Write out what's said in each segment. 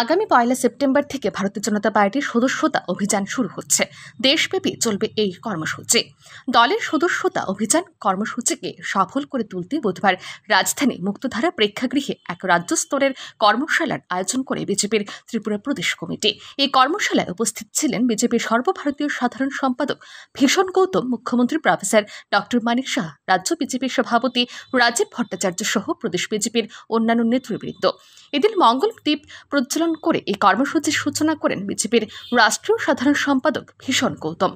আগামী পয়লা সেপ্টেম্বর থেকে ভারতীয় জনতা পার্টির সদস্যতা অভিযান শুরু হচ্ছে দেশব্যাপী চলবে এই কর্মসূচি দলের সদস্যতা অভিযান কর্মসূচিকে সফল করে তুলতে বুধবার রাজধানী মুক্তধারা প্রেক্ষাগৃহে এক রাজ্য স্তরের কর্মশালার আয়োজন করে বিজেপির ত্রিপুরা প্রদেশ কমিটি এই কর্মশালায় উপস্থিত ছিলেন বিজেপির সর্বভারতীয় সাধারণ সম্পাদক ভীষণ গৌতম মুখ্যমন্ত্রী প্রফেসর ডক্টর মানিক শাহ রাজ্য বিজেপির সভাপতি রাজীব ভট্টাচার্য সহ প্রদেশ বিজেপির অন্যান্য নেতৃবৃন্দ এদিন মঙ্গল দ্বীপ প্রজ্বলন করে এই কর্মসূচির সূচনা করেন বিজেপির রাষ্ট্রীয় সাধারণ সম্পাদক ভীষণ গৌতম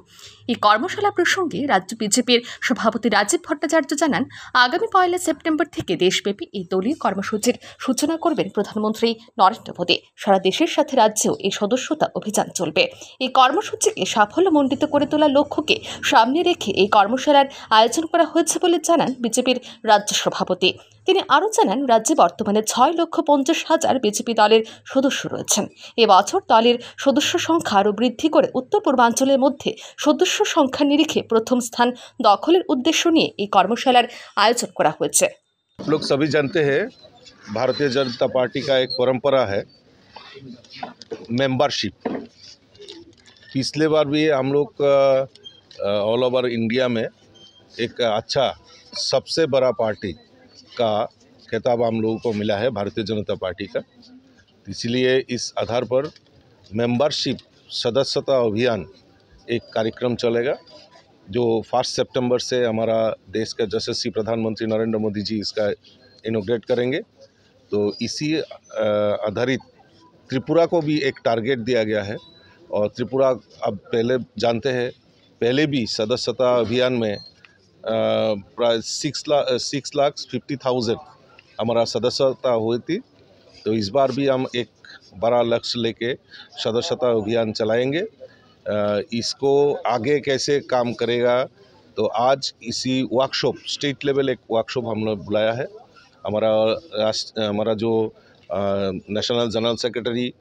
এই কর্মশালা প্রসঙ্গে রাজ্য বিজেপির সভাপতি রাজীব ভট্টাচার্য জানান আগামী পয়লা সেপ্টেম্বর থেকে দেশব্যাপী এই দলীয় কর্মসূচির সূচনা করবেন প্রধানমন্ত্রী নরেন্দ্র মোদী সারা দেশের সাথে রাজ্যেও এই সদস্যতা অভিযান চলবে এই কর্মসূচিকে সাফল্যমণ্ডিত করে তোলা লক্ষ্যকে সামনে রেখে এই কর্মশালার আয়োজন করা হয়েছে বলে জানান বিজেপির রাজ্য সভাপতি তিনি আরও জানান রাজ্যে বর্তমানে ছয় লক্ষ পঞ্চাশ হাজার বিজেপি দলের সদস্য রয়েছেন এবছর দলের সদস্য সংখ্যা আরও বৃদ্ধি করে উত্তর পূর্বাঞ্চলের মধ্যে সদস্য সংখ্যা নিরিখে প্রথম স্থান দখলের উদ্দেশ্য নিয়ে এই কর্মশালার আয়োজন করা হয়েছে লোক সবই জানতে হে ভারতীয় জনতা পার্টি का পরম্পরা परंपरा है मेंबरशिप पिछले बार भी हम लोग ऑल ओवर इंडिया में एक अच्छा सबसे खिताब आम लोगों को मिला है भारतीय जनता पार्टी का इसीलिए इस आधार पर मेंबरशिप सदस्यता अभियान एक कार्यक्रम चलेगा जो फर्स्ट सितंबर से हमारा देश का यशस्वी प्रधानमंत्री नरेंद्र मोदी जी इसका इनोग्रेट करेंगे तो इसी आधारित त्रिपुरा को भी एक टारगेट दिया गया है और त्रिपुरा अब पहले जानते हैं पहले भी सदस्यता अभियान में प्राय six lakh six lakh fifty thousand हमारा सदस्यता हुई थी तो इस बार भी हम एक बड़ा लक्ष्य लेके सदस्यता अभियान चलाएंगे इसको आगे कैसे काम करेगा तो आज इसी वर्कशॉप स्टेट लेवल एक वर्कशॉप हमने बुलाया है हमारा राष्ट्र हमारा जो national general secretary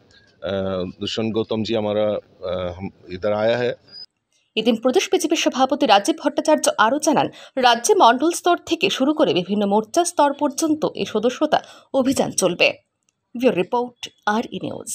Dushyant Gautam ji हमारा हम इधर आया है এদিন প্রদেশ বিজেপির সভাপতি রাজীব ভট্টাচার্য আরও জানান রাজ্যে মণ্ডল স্তর থেকে শুরু করে বিভিন্ন মোর্চা স্তর পর্যন্ত এই সদস্যতা অভিযান চলবে রিপোর্ট আর ই নিউজ